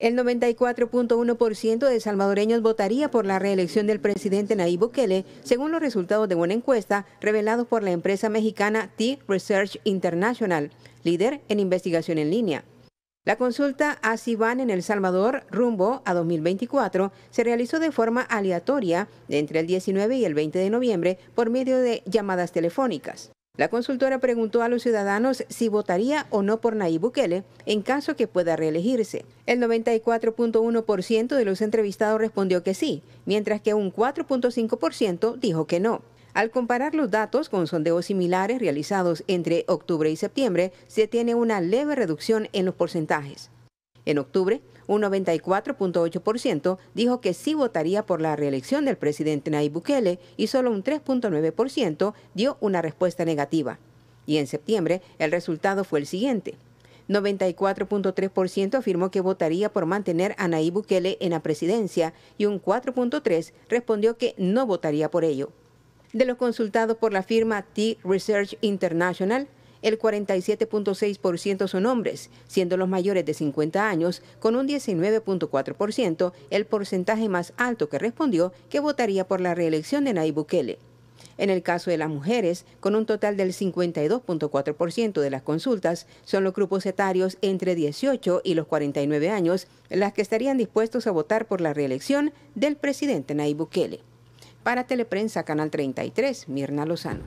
El 94.1% de salvadoreños votaría por la reelección del presidente Nayib Bukele, según los resultados de una encuesta revelados por la empresa mexicana T-Research International, líder en investigación en línea. La consulta a en El Salvador rumbo a 2024 se realizó de forma aleatoria entre el 19 y el 20 de noviembre por medio de llamadas telefónicas. La consultora preguntó a los ciudadanos si votaría o no por Nayib Bukele en caso que pueda reelegirse. El 94.1% de los entrevistados respondió que sí, mientras que un 4.5% dijo que no. Al comparar los datos con sondeos similares realizados entre octubre y septiembre, se tiene una leve reducción en los porcentajes. En octubre, un 94.8% dijo que sí votaría por la reelección del presidente Nayib Bukele y solo un 3.9% dio una respuesta negativa. Y en septiembre el resultado fue el siguiente. 94.3% afirmó que votaría por mantener a Nayib Bukele en la presidencia y un 4.3% respondió que no votaría por ello. De los consultados por la firma T Research International, el 47.6% son hombres, siendo los mayores de 50 años, con un 19.4%, el porcentaje más alto que respondió que votaría por la reelección de Nayib Bukele. En el caso de las mujeres, con un total del 52.4% de las consultas, son los grupos etarios entre 18 y los 49 años las que estarían dispuestos a votar por la reelección del presidente Nayib Bukele. Para Teleprensa, Canal 33, Mirna Lozano.